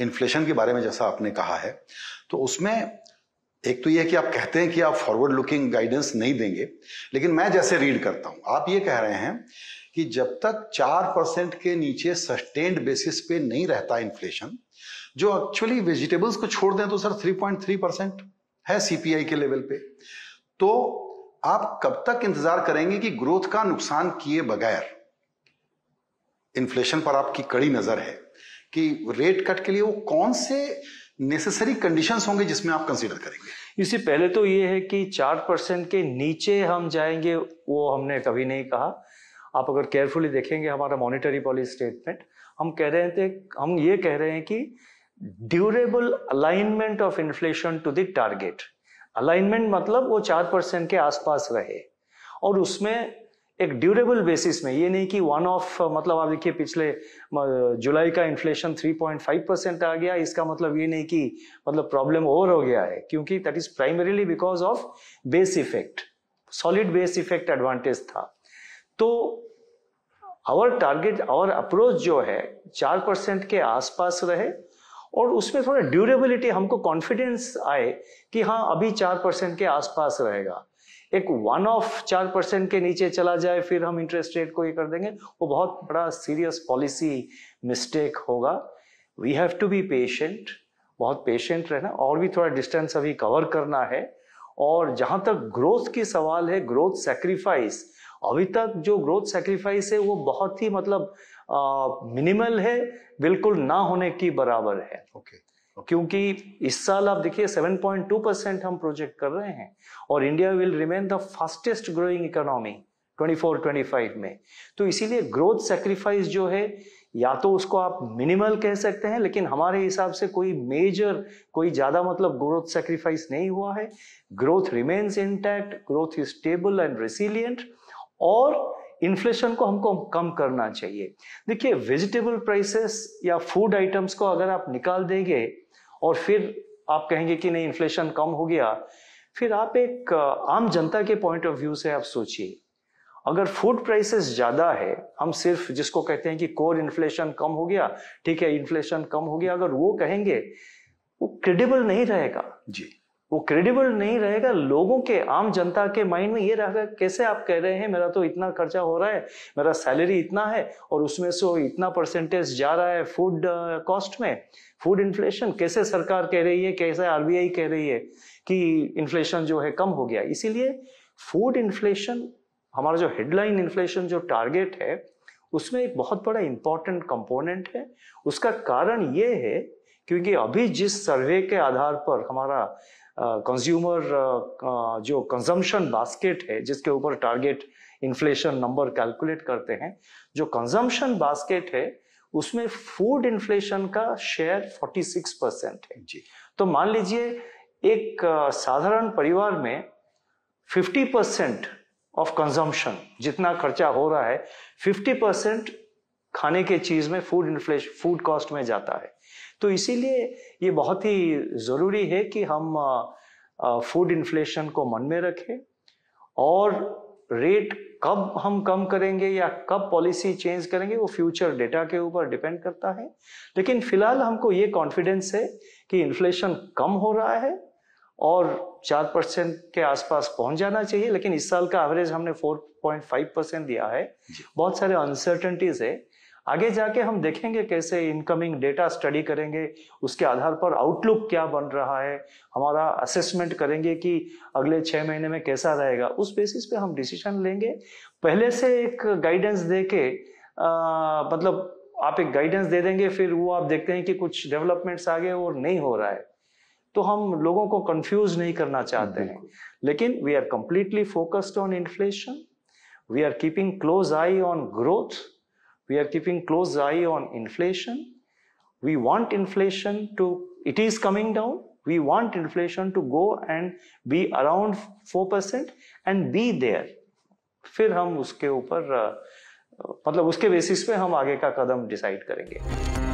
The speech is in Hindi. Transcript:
इन्फ्लेशन के बारे में जैसा आपने कहा है तो उसमें एक तो यह कि आप कहते हैं कि आप फॉरवर्ड लुकिंग गाइडेंस नहीं देंगे लेकिन मैं जैसे रीड करता हूं आप ये कह रहे हैं कि जब तक चार परसेंट के नीचे सस्टेन्ड बेसिस पे नहीं रहता इन्फ्लेशन जो एक्चुअली वेजिटेबल्स को छोड़ दें तो sir three point three percent है सीपीआई के लेवल पे तो आप कब तक इंतजार करेंगे कि ग्रोथ का नुकसान किए बगैर इन्फ्लेशन पर आपकी कड़ी नजर है कि रेट कट के लिए वो कौन से नेसेसरी कंडीशंस होंगे जिसमें आप कंसीडर करेंगे इससे पहले तो ये है कि चार परसेंट के नीचे हम जाएंगे वो हमने कभी नहीं कहा आप अगर केयरफुली देखेंगे हमारा मॉनिटरी पॉलिसी स्टेटमेंट हम कह रहे थे हम ये कह रहे हैं कि durable alignment of inflation to the target alignment मतलब वो चार परसेंट के आसपास रहे और उसमें एक ड्यूरेबल बेसिस में ये नहीं कि वन ऑफ मतलब आप देखिए पिछले जुलाई का इन्फ्लेशन 3.5 परसेंट आ गया इसका मतलब ये नहीं कि मतलब प्रॉब्लम ओवर हो गया है क्योंकि that is primarily because of base effect solid base effect advantage था तो आवर टारगेट आवर अप्रोच जो है चार परसेंट के आसपास रहे और उसमें थोड़ा ड्यूरेबिलिटी हमको कॉन्फिडेंस आए कि हाँ अभी चार परसेंट के आसपास रहेगा एक वन ऑफ चार परसेंट के नीचे चला जाए फिर हम इंटरेस्ट रेट को ये कर देंगे वो बहुत बड़ा सीरियस पॉलिसी मिस्टेक होगा we have to be patient बहुत पेशेंट रहना और भी थोड़ा डिस्टेंस अभी कवर करना है और जहां तक ग्रोथ की सवाल है ग्रोथ सेक्रीफाइस अभी तक जो ग्रोथ सेक्रीफाइस है वो बहुत ही मतलब मिनिमल है बिल्कुल ना होने की बराबर है ओके okay. क्योंकि इस साल आप देखिए 7.2 परसेंट हम प्रोजेक्ट कर रहे हैं और India will remain the fastest growing economy 24-25 में तो इसीलिए ग्रोथ सेक्रीफाइस जो है या तो उसको आप मिनिमल कह सकते हैं लेकिन हमारे हिसाब से कोई मेजर कोई ज़्यादा मतलब ग्रोथ सेक्रीफाइस नहीं हुआ है growth remains intact growth is stable and resilient और इन्फ्लेशन को हमको कम करना चाहिए देखिए वेजिटेबल प्राइसेस या फूड आइटम्स को अगर आप निकाल देंगे और फिर आप कहेंगे कि नहीं इन्फ्लेशन कम हो गया फिर आप एक आम जनता के पॉइंट ऑफ व्यू से आप सोचिए अगर फूड प्राइसेस ज़्यादा है हम सिर्फ जिसको कहते हैं कि कोर इन्फ्लेशन कम हो गया ठीक है इन्फ्लेशन कम हो गया अगर वो कहेंगे वो क्रेडिबल नहीं रहेगा जी वो क्रेडिबल नहीं रहेगा लोगों के आम जनता के माइंड में ये रहेगा कैसे आप कह रहे हैं मेरा तो इतना खर्चा हो रहा है मेरा सैलरी इतना है और उसमें से इतना परसेंटेज जा रहा है फूड कॉस्ट uh, में फूड इन्फ्लेशन कैसे सरकार कह रही है कैसे आरबीआई कह रही है कि इन्फ्लेशन जो है कम हो गया इसीलिए फूड इन्फ्लेशन हमारा जो हेडलाइन इन्फ्लेशन जो टारगेट है उसमें एक बहुत बड़ा इंपॉर्टेंट कंपोनेंट है उसका कारण ये है क्योंकि अभी जिस सर्वे के आधार पर हमारा कंज्यूमर जो कंजम्पशन बास्केट है जिसके ऊपर टारगेट इन्फ्लेशन नंबर कैलकुलेट करते हैं जो कंजम्पशन बास्केट है उसमें फूड इन्फ्लेशन का शेयर 46 परसेंट है जी तो मान लीजिए एक साधारण परिवार में 50 परसेंट ऑफ कंजम्पशन जितना खर्चा हो रहा है 50 परसेंट खाने के चीज में फूड इन्फ्लेशन फूड कॉस्ट में जाता है तो इसीलिए ये बहुत ही जरूरी है कि हम फूड इन्फ्लेशन को मन में रखें और रेट कब हम कम करेंगे या कब पॉलिसी चेंज करेंगे वो फ्यूचर डेटा के ऊपर डिपेंड करता है लेकिन फिलहाल हमको ये कॉन्फिडेंस है कि इन्फ्लेशन कम हो रहा है और चार परसेंट के आसपास पहुंच जाना चाहिए लेकिन इस साल का एवरेज हमने फोर पॉइंट फाइव परसेंट दिया है बहुत सारे अनसर्टनटीज है आगे जाके हम देखेंगे कैसे इनकमिंग डेटा स्टडी करेंगे उसके आधार पर आउटलुक क्या बन रहा है हमारा असेसमेंट करेंगे कि अगले छह महीने में कैसा रहेगा उस बेसिस पे हम डिसीजन लेंगे पहले से एक गाइडेंस दे के आ, मतलब आप एक गाइडेंस दे देंगे फिर वो आप देखते हैं कि कुछ डेवलपमेंट्स आगे और नहीं हो रहा है तो हम लोगों को कंफ्यूज नहीं करना चाहते हैं लेकिन we are completely focused on inflation we are keeping close eye on growth We are keeping close eye on inflation. We want inflation to, it is coming down. We want inflation to go and be around 4% and be there. फिर हम उसके ऊपर मतलब उसके बेसिस पे हम आगे का कदम डिसाइड करेंगे